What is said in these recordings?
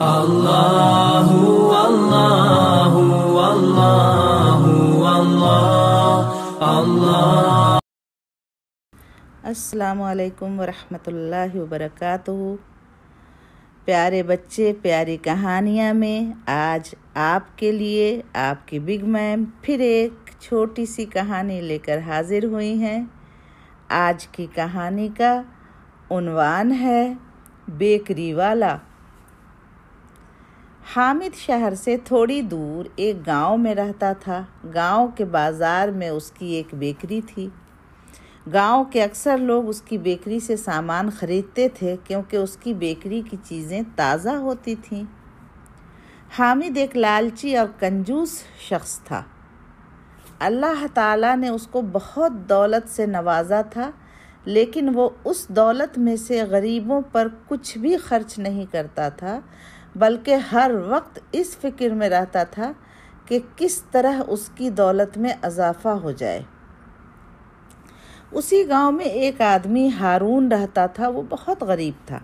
الله والله والله الله प्यारे बच्चे प्यारी कहानियाँ में आज आपके लिए आपकी बिग मैम फिर एक छोटी सी कहानी लेकर हाजिर हुई हैं आज की कहानी का उनवान है बेकरी वाला हामिद शहर से थोड़ी दूर एक गांव में रहता था गांव के बाज़ार में उसकी एक बेकरी थी गांव के अक्सर लोग उसकी बेकरी से सामान खरीदते थे क्योंकि उसकी बेकरी की चीज़ें ताज़ा होती थीं हामिद एक लालची और कंजूस शख्स था अल्लाह ताला ने उसको बहुत दौलत से नवाजा था लेकिन वो उस दौलत में से गरीबों पर कुछ भी खर्च नहीं करता था बल्कि हर वक्त इस फिक्र में रहता था कि किस तरह उसकी दौलत में अजाफा हो जाए उसी गांव में एक आदमी हारून रहता था वो बहुत गरीब था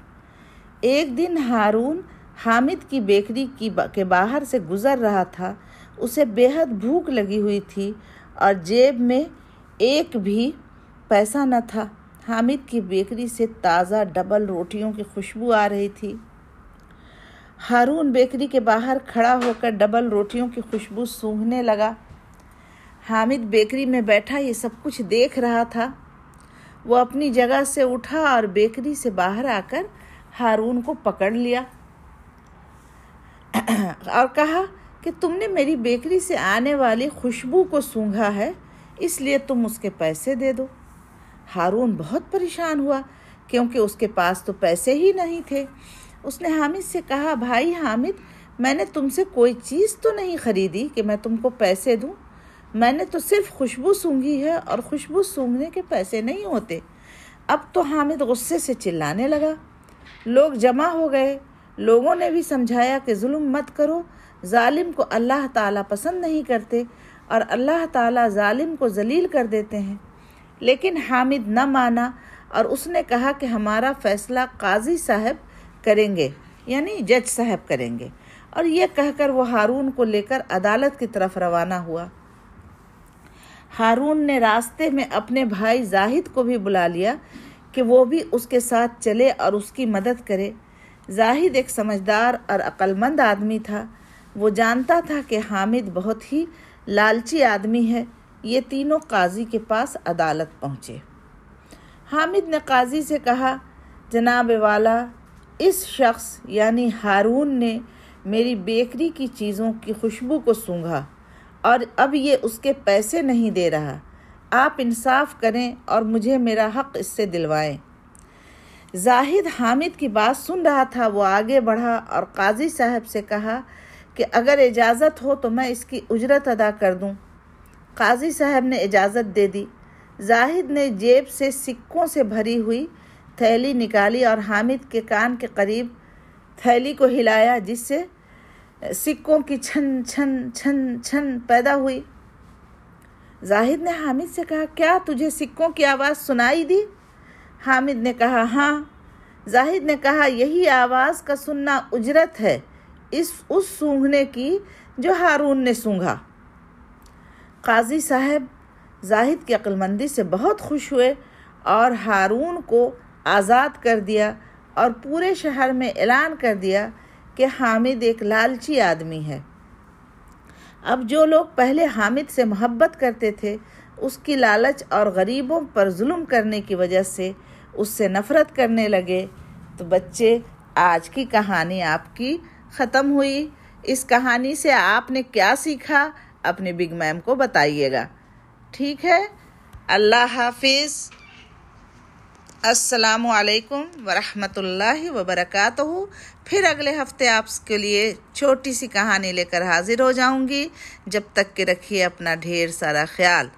एक दिन हारून हामिद की बेकरी की बा, के बाहर से गुज़र रहा था उसे बेहद भूख लगी हुई थी और जेब में एक भी पैसा न था हामिद की बेकरी से ताज़ा डबल रोटियों की खुशबू आ रही थी हारून बेकरी के बाहर खड़ा होकर डबल रोटियों की खुशबू सूंघने लगा हामिद बेकरी में बैठा ये सब कुछ देख रहा था वो अपनी जगह से उठा और बेकरी से बाहर आकर हारून को पकड़ लिया और कहा कि तुमने मेरी बेकरी से आने वाली खुशबू को सूंघा है इसलिए तुम उसके पैसे दे दो हारून बहुत परेशान हुआ क्योंकि उसके पास तो पैसे ही नहीं थे उसने हामिद से कहा भाई हामिद मैंने तुमसे कोई चीज़ तो नहीं खरीदी कि मैं तुमको पैसे दूँ मैंने तो सिर्फ खुशबू सूंघी है और खुशबू सूंघने के पैसे नहीं होते अब तो हामिद गुस्से से चिल्लाने लगा लोग जमा हो गए लोगों ने भी समझाया कि जुल्म मत करो जालिम को अल्लाह ताला पसंद नहीं करते और अल्लाह ताला जालिम को जलील कर देते हैं लेकिन हामिद न माना और उसने कहा कि हमारा फैसला काजी साहब करेंगे यानी जज साहब करेंगे और यह कहकर वो हारून को लेकर अदालत की तरफ रवाना हुआ हारून ने रास्ते में अपने भाई जाहिद को भी बुला लिया कि वो भी उसके साथ चले और उसकी मदद करे जाहिद एक समझदार और अक्लमंद आदमी था वो जानता था कि हामिद बहुत ही लालची आदमी है ये तीनों काजी के पास अदालत पहुँचे हामिद ने काजी से कहा जनाब वाला इस शख्स यानी हारून ने मेरी बेकरी की चीज़ों की खुशबू को सूंघा और अब ये उसके पैसे नहीं दे रहा आप इंसाफ करें और मुझे मेरा हक इससे दिलवाएं जाहिद हामिद की बात सुन रहा था वो आगे बढ़ा और काजी साहब से कहा कि अगर इजाज़त हो तो मैं इसकी उजरत अदा कर दूं। काजी साहब ने इजाज़त दे दी जाहिद ने जेब से सिक्कों से भरी हुई थैली निकाली और हामिद के कान के करीब थैली को हिलाया जिससे सिक्कों की छन छन छन छन पैदा हुई जाहिद ने हामिद से कहा क्या तुझे सिक्कों की आवाज़ सुनाई दी हामिद ने कहा हाँ जाहिद ने कहा यही आवाज़ का सुनना उजरत है इस उस सूंघने की जो हारून ने सूंघा काजी साहब जाहिद की अक्लमंदी से बहुत खुश हुए और हारून को आज़ाद कर दिया और पूरे शहर में ऐलान कर दिया कि हामिद एक लालची आदमी है अब जो लोग पहले हामिद से मोहब्बत करते थे उसकी लालच और गरीबों पर जुल्म करने की वजह से उससे नफ़रत करने लगे तो बच्चे आज की कहानी आपकी ख़त्म हुई इस कहानी से आपने क्या सीखा अपने बिग मैम को बताइएगा ठीक है अल्लाह हाफिज़ असलकम वरहमतुल्लाहि वबरक फिर अगले हफ्ते आपके लिए छोटी सी कहानी लेकर हाजिर हो जाऊंगी जब तक के रखिए अपना ढेर सारा ख्याल